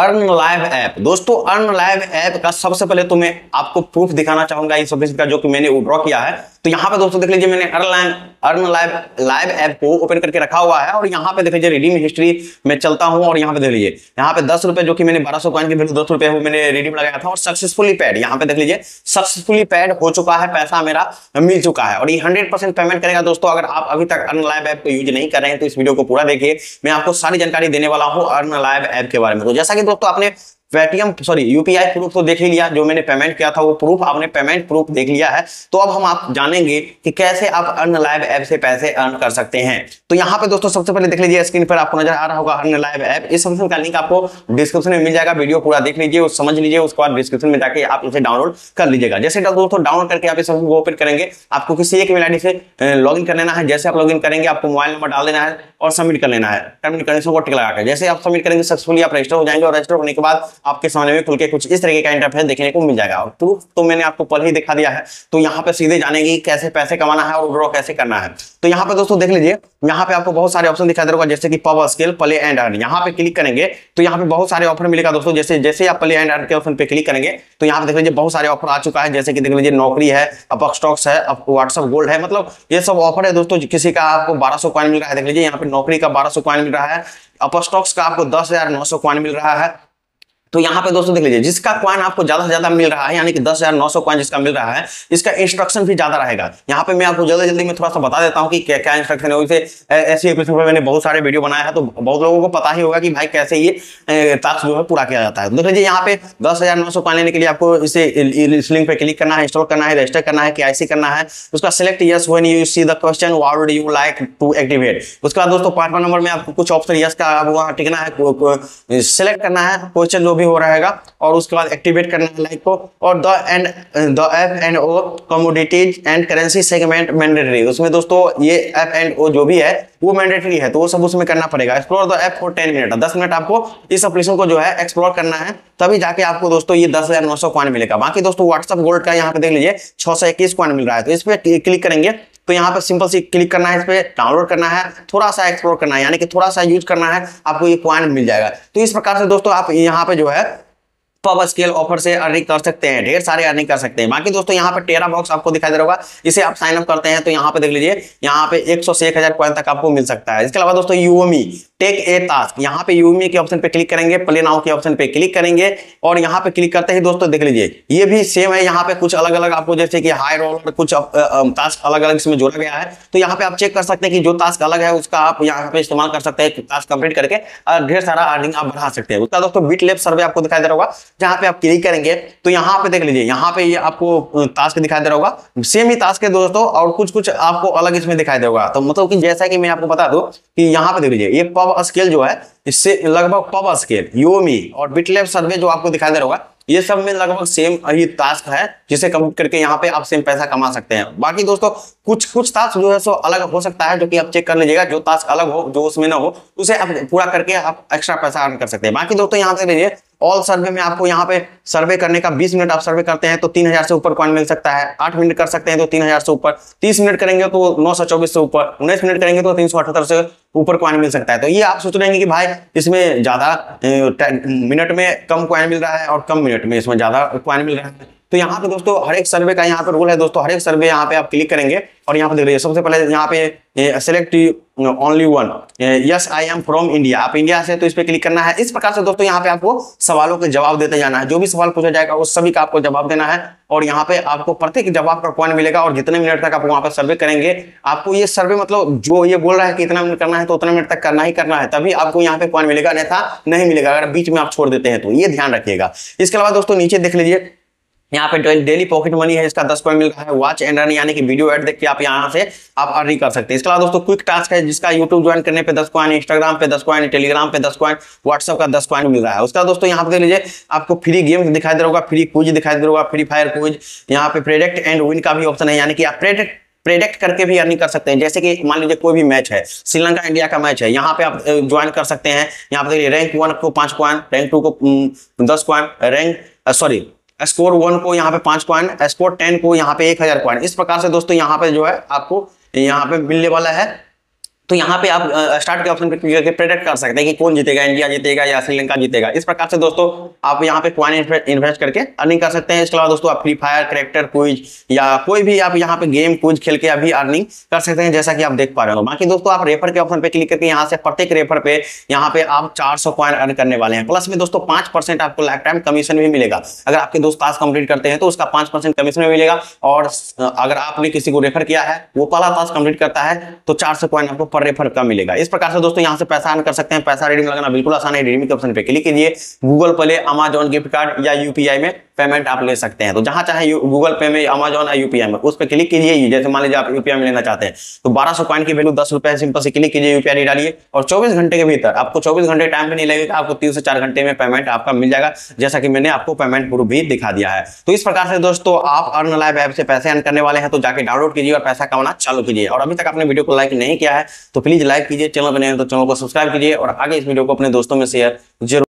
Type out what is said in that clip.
earn live app दोस्तों earn live app का सबसे पहले तो मैं आपको प्रूफ दिखाना चाहूंगा इस ऑफिस का जो कि मैंने विड्रॉ किया है तो यहाँ पे दोस्तों देख लीजिए मैंने earn live earn live live app को ओपन करके रखा हुआ है और यहाँ पे देख लीजिए रिडीम हिस्ट्री में चलता हूँ और यहाँ पे देख लीजिए यहाँ पे दस जो कि मैंने बारह सौ कॉइन के वैल्यू दस रुपए मैंने रिडीम लगाया था और सक्सेसफुली पैड यहाँ पे देख लीजिए सक्सेसफुली पैड हो चुका है पैसा मेरा मिल चुका है और ये हंड्रेड पेमेंट करेगा दोस्तों अगर आप अभी तक अर्न लाइव ऐप को यूज नहीं कर रहे हैं तो इस वीडियो को पूरा देखिए मैं आपको सारी जानकारी देने वाला हूँ अर्न लाइव ऐप के बारे में तो जैसा कि दोस्तों आपने पेटीएम सॉरी यूपीआई प्रूफ तो देख ही लिया जो मैंने पेमेंट किया था वो प्रूफ आपने पेमेंट प्रूफ देख लिया है तो अब हम आप जानेंगे कि कैसे आप अर्न लाइव ऐप से पैसे अर्न कर सकते हैं तो यहाँ पे दोस्तों सबसे पहले देख लीजिए स्क्रीन पर आपको नजर आ रहा होगा अर्न लाइव ऐप इस ऑप्शन का लिंक आपको डिस्क्रिप्शन में मिल जाएगा वीडियो पूरा देख लीजिए समझ लीजिए उसके बाद डिस्क्रिप्शन में जाकर आप उसे डाउनलोड कर लीजिएगा जैसे दोस्तों डाउनलोड करके आप इस ऑप्शन को ओपन करेंगे आपको किसी एक मेल से लॉग कर लेना है जैसे आप लॉग करेंगे आपको मोबाइल नंबर डाल देना है और सबमिट कर लेना है सबमिट करने से टिक लगाकर जैसे आप सबमिट करेंगे सक्सेसफुली आप रजिस्टर हो जाएंगे और रजिस्टर होने के बाद आपके सामने में खुल के कुछ इस तरीके का इंटरफेस देखने को मिल जाएगा तो, तो मैंने आपको पल ही दिखा दिया है तो यहाँ पे सीधे जाने की कैसे पैसे कमाना है और ड्रॉ कैसे करना है तो यहाँ पे दोस्तों देख लीजिए यहाँ पे आपको बहुत सारे ऑप्शन दिखाई दे रहा जैसे कि power scale play and earn यहाँ पे क्लिक करेंगे तो यहाँ पे बहुत सारे ऑफर मिलेगा दोस्तों जैसे जैसे आप प्ले एंड अर्न के ऑप्शन पे क्लिक करेंगे तो यहाँ पे देख लीजिए बहुत सारे ऑफर आ चुका है जैसे कि देख लीजिए नौकरी है अपक स्टॉक्स है व्हाट्सअप गोल्ड है मतलब ये सब ऑफर है दोस्तों किसी का आपको बारह सौ मिल रहा है देख लीजिए यहाँ पे नौकरी का बारह सौ मिल रहा है अपर स्टॉक्स का आपको दस हजार नौ सौ मिल रहा है तो यहाँ पे दोस्तों देख लीजिए जिसका क्वाइन आपको ज्यादा से ज्यादा मिल रहा है यानी कि दस हजार नौ सौ क्वाइन जिसका मिल रहा है इसका इंस्ट्रक्शन भी ज्यादा रहेगा यहाँ पे मैं आपको जल्दी जल्दी में थोड़ा सा बता देता हूँ कि क्या क्या इंस्ट्रक्शन है ऐसे एपिसोड मैंने बहुत सारे वीडियो बनाया है तो बहुत लोगों को पता ही होगा कि भाई कैसे ये टास्क जो है पूरा किया जाता है तो देख लीजिए यहाँ पे दस हजार नौ सौ क्वाइन लेने के लिए आपको इसे इस लिंक पे क्लिक करना है इंस्टॉल करना है रजिस्टर करना है के करना है उसका select yes when you see the question would you like to activate उसके बाद दोस्तों पार्टवा नंबर में आपको कुछ ऑप्शन यस का वहाँ टिकना है सिलेक्ट करना है क्वेश्चन जो भी हो रहेगा और उसके बाद एक्टिवेट करना है लाइक को और the and the F and O commodities and currency segment mandatory उसमें दोस्तों ये एफ एंड ओ जो भी है वो मैंडेटरी है तो वो सब उसमें करना पड़ेगा explore the app for ten minute दस मिनट आपको इस अपलिकेशन को जो है एक्सप्लोर करना है तभी जाके आपको दोस्तों ये दस हजार नौ सौ कॉइन मिलेगा बाकी दोस्तों व्हाट्सअप गोल्ड का यहाँ पे देख लीजिए छह सौ इक्कीस कॉइन मिल रहा है तो इस पर क्लिक करेंगे तो यहाँ पर सिंपल सी क्लिक करना है इस पर डाउनलोड करना है थोड़ा सा एक्सप्लोर करना है यानी कि थोड़ा सा यूज करना है आपको ये क्वाइन मिल जाएगा तो इस प्रकार से दोस्तों आप यहाँ पे जो है पब स्केल ऑफर से अर्निंग कर सकते हैं ढेर सारे अर्निंग कर सकते हैं बाकी दोस्तों यहाँ पे टेरा बॉक्स आपको दिखाई दे रहा होगा इसे आप साइनअप करते हैं तो यहाँ पे देख लीजिए यहाँ पे एक सौ पॉइंट तक आपको मिल सकता है इसके अलावा दोस्तों यूएमई टेक ए टास्क यहाँ पे यूमी के ऑप्शन पे क्लिक करेंगे प्ले नाउ के ऑप्शन पे क्लिक करेंगे और यहाँ पे क्लिक करते ही दोस्तों देख लीजिए ये भी सेम है यहाँ पे कुछ अलग अलग आपको जैसे कि हाई रोल कुछ टास्क अलग अलग इसमें जोड़ा गया है तो यहाँ पे आप चेक कर सकते हैं कि जो टास्क अलग है उसका आप यहाँ पे इस्तेमाल कर सकते हैं टास्क कंप्लीट करके ढेर सारा अर्निंग आप बढ़ा सकते हैं उसका दोस्तों बीट लेप सर्वे आपको दिखाई दे रहा होगा जहां पे आप क्लिक करेंगे तो यहाँ पे देख लीजिए यहाँ पे ये यह आपको टास्क दिखाई दे रहा होगा सेम ही टास्क है दोस्तों और कुछ कुछ आपको अलग इसमें दिखाई देगा तो मतलब कि जैसा कि मैं आपको बता दूं कि यहाँ पे देख लीजिए ये पब स्केल जो है इससे लगभग पब स्केल योमी और बिटलेब सर्वे जो आपको दिखाई दे रहा होगा ये सब में लगभग सेम ही टास्क है जिसे कंप्लीट करके यहाँ पे आप सेम पैसा कमा सकते हैं बाकी दोस्तों कुछ कुछ टास्क जो है सो अलग हो सकता है जो कि आप चेक कर लीजिएगा जो टास्क अलग हो जो उसमें ना हो उसे आप पूरा करके आप एक्स्ट्रा पैसा अर्न कर सकते हैं बाकी दोस्तों यहाँ से लीजिए ऑल सर्वे में आपको यहाँ पे सर्वे करने का 20 मिनट आप सर्वे करते हैं तो 3000 से ऊपर कॉइन मिल सकता है 8 मिनट कर सकते हैं तो 3000 से ऊपर 30 मिनट करेंगे तो चौबीस से ऊपर उन्नीस मिनट करेंगे तो तीन से ऊपर कॉइन मिल सकता है तो ये आप सोच रहे हैं कि भाई इसमें ज़्यादा मिनट में कम क्वाइन मिल रहा है और कम मिनट में इसमें ज़्यादा क्वाइन मिल रहा है तो यहाँ पे दोस्तों हर एक सर्वे का यहाँ पे रोल है दोस्तों हर एक सर्वे यहाँ पे आप क्लिक करेंगे और यहाँ पे देख लीजिए सबसे पहले यहाँ पे select only one yes I am from India आप इंडिया से तो इस पर क्लिक करना है इस प्रकार से दोस्तों यहाँ पे आपको सवालों के जवाब देते जाना है जो भी सवाल पूछा जाएगा उस सभी का आपको जवाब देना है और यहाँ पे आपको प्रत्येक जवाब का पॉइंट मिलेगा और जितने मिनट तक आप वहाँ पर सर्वे करेंगे आपको ये सर्वे मतलब जो ये बोल रहा है कि इतना मिनट करना है तो उतना मिनट तक करना ही करना है तभी आपको यहाँ पे पॉइंट मिलेगा अन्यथा नहीं मिलेगा अगर बीच में आप छोड़ देते हैं तो ये ध्यान रखिएगा इसके अलावा दोस्तों नीचे देख लीजिए यहाँ पे डेली पॉकेट मनी है इसका दस पॉइंट मिल रहा है वॉच एंड रन यानी कि वीडियो एड देख के आप यहाँ से आप अर्निंग कर सकते हैं इसके अलावा दोस्तों क्विक टास्क है जिसका यूट्यूब ज्वाइन करने पे दस पॉइंट इंस्टाग्राम पे दस पॉइंट टेलीग्राम पे दस पॉइंट व्हाट्सअप का दस पॉइंट मिल रहा है उसका दोस्तों यहाँ पे देख लीजिए आपको फ्री गेम दिखाई दे रहा होगा फ्री क्विज दिखाई दे रहा होगा फ्री फायर क्विज यहाँ पे प्रोडक्ट एंड विन का भी ऑप्शन है यानी कि आप प्रेडक्ट प्रेडिक्ट करके भी अर्निंग कर सकते हैं जैसे कि मान लीजिए कोई भी मैच है श्रीलंका इंडिया का मैच है यहाँ पे आप ज्वाइन कर सकते हैं यहाँ पे रैंक वन को पांच पॉइंट रैंक टू को दस point rank sorry score one को यहाँ पे पांच पॉइंट स्कोर टेन को यहाँ पे एक हजार पॉइंट इस प्रकार से दोस्तों यहाँ पे जो है आपको यहाँ पे मिलने वाला है तो यहाँ पे आप स्टार्ट के ऑप्शन पे प्रेडक्ट कर सकते हैं कि कौन जीतेगा इंडिया जीतेगा या श्रीलंका जीतेगा इस प्रकार से दोस्तों आप यहाँ पे क्वाइन इन्वेस्ट करके अर्निंग कर सकते हैं इसके अलावा दोस्तों आप फ्री फायर करेक्टर क्विज या कोई भी आप यहाँ पे गेम क्विज खेल के अभी अर्निंग कर सकते हैं जैसा कि आप देख पा रहे हो बाकी दोस्तों आप रेफर के ऑप्शन पे क्लिक करके यहाँ से प्रत्येक रेफर पे यहाँ पे आप चार सौ क्वाइन अर्न करने वाले हैं प्लस में दोस्तों पांच आपको लाइफ टाइम कमीशन भी मिलेगा अगर आपके दोस्त टास्क कंप्लीट करते हैं तो उसका पांच कमीशन भी मिलेगा और अगर आपने किसी को रेफर किया है वो पहला टास्क कंप्लीट करता है तो चार सौ आपको पर रेफर का मिलेगा इस प्रकार से दोस्तों यहाँ से पैसा कर सकते हैं पैसा रीडिंग लगाना बिल्कुल आसान है रीडिंग के ऑप्शन पे क्लिक कीजिए Google Pay Amazon gift card या यूपीआई में पेमेंट आप ले सकते हैं तो जहां चाहे गूगल पे में अमेजोन या यूपीआई में उस पर क्लिक कीजिए जैसे मान लीजिए आप यूपीआई में लेना चाहते हैं तो बारह सौ पॉइंट की वैल्यू दस रुपए सिंपल से क्लिक कीजिए यूपीआई डालिए और चौबीस घंटे के भीतर आपको चौबीस घंटे टाइम भी नहीं लगेगा आपको तीन से चार घंटे में पेमेंट आपका मिल जाएगा जैसा कि मैंने आपको पेमेंट प्रूफ भी दिखा दिया है तो इस प्रकार से दोस्तों आप अर्न लाइव ऐप से पैसे अर्न करने वाले हैं तो जाकर डाउनलोड कीजिए और पैसा कमाना चालू कीजिए और अभी तक आपने वीडियो को लाइक नहीं किया है तो प्लीज लाइक कीजिए चैनल पर नहीं तो चैनल को सब्सक्राइब कीजिए और आगे इस वीडियो को अपने दोस्तों में शेयर जरूर